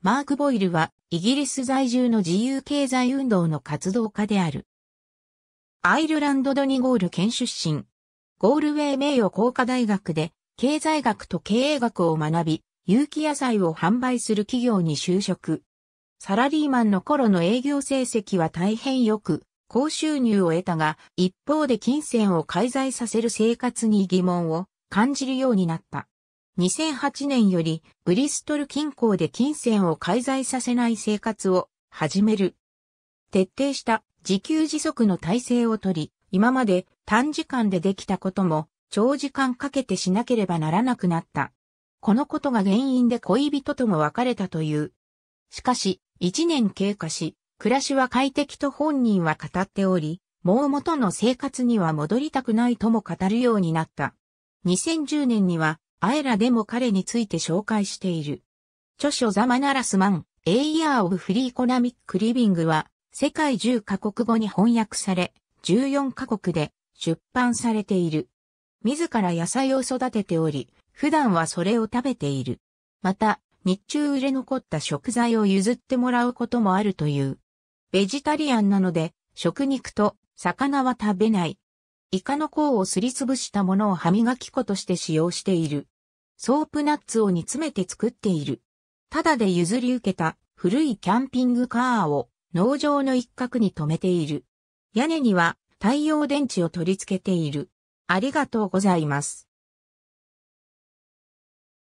マーク・ボイルはイギリス在住の自由経済運動の活動家である。アイルランド・ドニゴール県出身。ゴールウェイ名誉工科大学で経済学と経営学を学び、有機野菜を販売する企業に就職。サラリーマンの頃の営業成績は大変良く、高収入を得たが、一方で金銭を介在させる生活に疑問を感じるようになった。2008年よりブリストル近郊で金銭を介在させない生活を始める。徹底した自給自足の体制をとり、今まで短時間でできたことも長時間かけてしなければならなくなった。このことが原因で恋人とも別れたという。しかし、一年経過し、暮らしは快適と本人は語っており、もう元の生活には戻りたくないとも語るようになった。2010年にはあえらでも彼について紹介している。著書ザマナラスマン、エイヤーオブフリーコナミックリビングは、世界10カ国語に翻訳され、14カ国で出版されている。自ら野菜を育てており、普段はそれを食べている。また、日中売れ残った食材を譲ってもらうこともあるという。ベジタリアンなので、食肉と魚は食べない。イカの甲をすりつぶしたものを歯磨き粉として使用している。ソープナッツを煮詰めて作っている。ただで譲り受けた古いキャンピングカーを農場の一角に止めている。屋根には太陽電池を取り付けている。ありがとうございます。